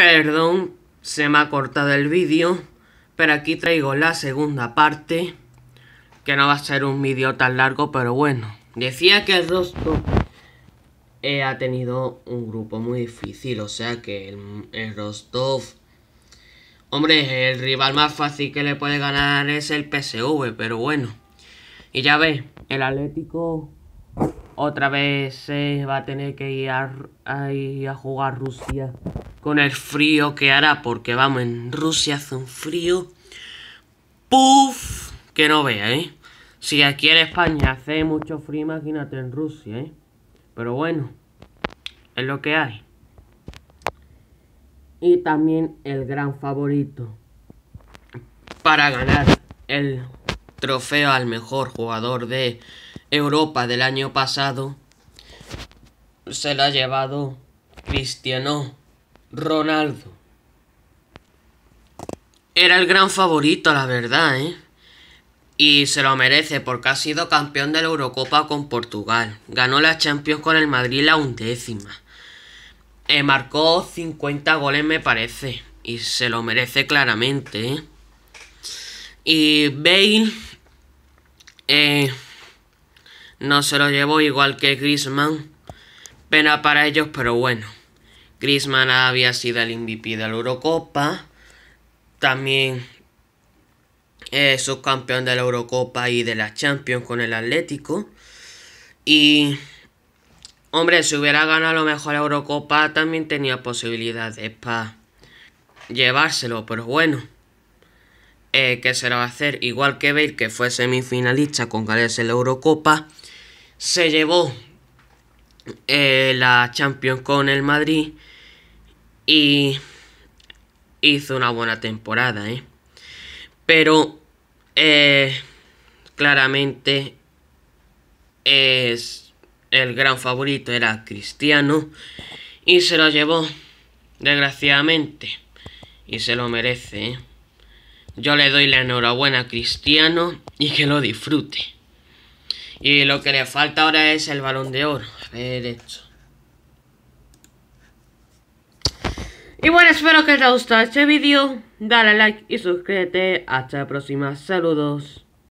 Perdón, se me ha cortado el vídeo, pero aquí traigo la segunda parte, que no va a ser un vídeo tan largo, pero bueno. Decía que el Rostov eh, ha tenido un grupo muy difícil, o sea que el, Rostov... Hombre, el rival más fácil que le puede ganar es el PSV, pero bueno. Y ya ves, el Atlético otra vez va a tener que a, ir a jugar Rusia con el frío que hará, porque vamos, en Rusia hace un frío. ¡Puf! Que no vea, ¿eh? Si aquí en España hace mucho frío, imagínate en Rusia, ¿eh? Pero bueno, es lo que hay. Y también el gran favorito para ganar el trofeo al mejor jugador de Europa del año pasado se lo ha llevado Cristiano Ronaldo. Era el gran favorito, la verdad, ¿eh? Y se lo merece porque ha sido campeón de la Eurocopa con Portugal. Ganó la Champions con el Madrid la undécima. Eh, marcó 50 goles, me parece. Y se lo merece claramente, ¿eh? Y Bale. Eh, no se lo llevó igual que Griezmann. Pena para ellos, pero bueno. Griezmann había sido el MVP de la Eurocopa. También eh, subcampeón de la Eurocopa y de la Champions con el Atlético. Y, hombre, si hubiera ganado lo mejor la Eurocopa, también tenía posibilidades para llevárselo, pero bueno. Eh, ¿Qué se lo va a hacer? Igual que Bale, que fue semifinalista con Gales en la Eurocopa, se llevó eh, la Champions con el Madrid y hizo una buena temporada, ¿eh? Pero eh, claramente es el gran favorito era Cristiano y se lo llevó, desgraciadamente, y se lo merece, Yo le doy la enhorabuena a Cristiano y que lo disfrute. Y lo que le falta ahora es el balón de oro. A ver esto. Y bueno, espero que te haya gustado este vídeo. Dale like y suscríbete. Hasta la próxima. Saludos.